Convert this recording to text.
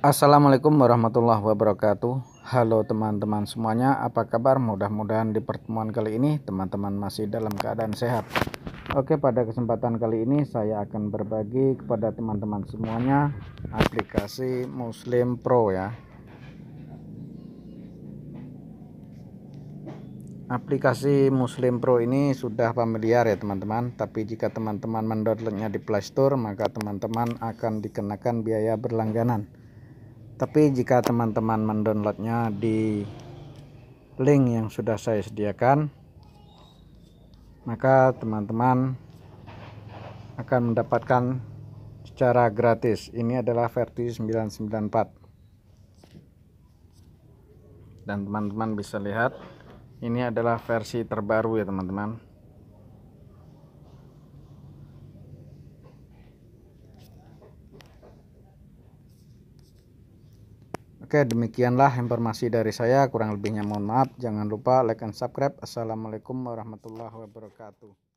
Assalamualaikum warahmatullahi wabarakatuh Halo teman-teman semuanya apa kabar mudah-mudahan di pertemuan kali ini teman-teman masih dalam keadaan sehat Oke pada kesempatan kali ini saya akan berbagi kepada teman-teman semuanya aplikasi Muslim Pro ya Aplikasi Muslim Pro ini sudah familiar ya teman-teman Tapi jika teman-teman mendownloadnya di Playstore maka teman-teman akan dikenakan biaya berlangganan tapi jika teman-teman mendownloadnya di link yang sudah saya sediakan maka teman-teman akan mendapatkan secara gratis ini adalah versi 994 dan teman-teman bisa lihat ini adalah versi terbaru ya teman-teman Oke, demikianlah informasi dari saya. Kurang lebihnya mohon maaf. Jangan lupa like and subscribe. Assalamualaikum warahmatullahi wabarakatuh.